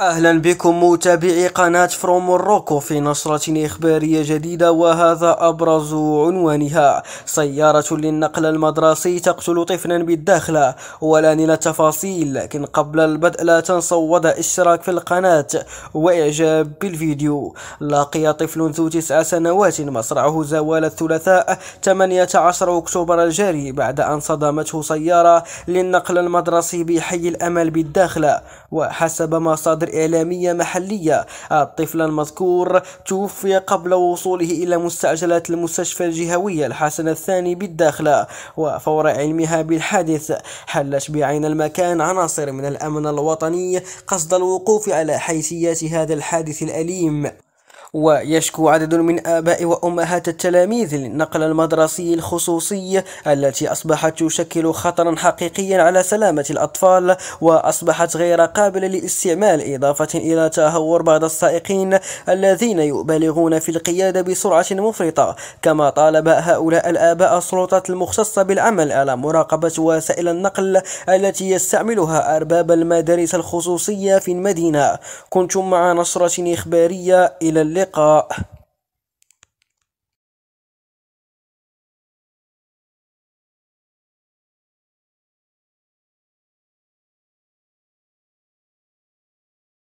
اهلا بكم متابعي قناة فروم الروكو في نشرة اخبارية جديدة وهذا ابرز عنوانها سيارة للنقل المدرسي تقتل طفلا بالداخل ولا إلى التفاصيل لكن قبل البدء لا تنسوا وضع اشتراك في القناة واعجاب بالفيديو لقي طفل ذو تسع سنوات مصرعه زوال الثلاثاء 18 اكتوبر الجاري بعد ان صدمته سيارة للنقل المدرسي بحي الامل بالداخل وحسب مصادر مصادر إعلامية محلية الطفل المذكور توفي قبل وصوله إلى مستعجلات المستشفى الجهوية الحسن الثاني بالداخلة وفور علمها بالحادث حلت بعين المكان عناصر من الأمن الوطني قصد الوقوف على حيثيات هذا الحادث الأليم ويشكو عدد من آباء وأمهات التلاميذ للنقل المدرسي الخصوصي التي أصبحت تشكل خطرا حقيقيا على سلامة الأطفال وأصبحت غير قابلة للاستعمال إضافة إلى تهور بعض السائقين الذين يبالغون في القيادة بسرعة مفرطة كما طالب هؤلاء الآباء السلطات المختصة بالعمل على مراقبة وسائل النقل التي يستعملها أرباب المدارس الخصوصية في المدينة كنتم مع نشرة إخبارية إلى اللقاء اللقاء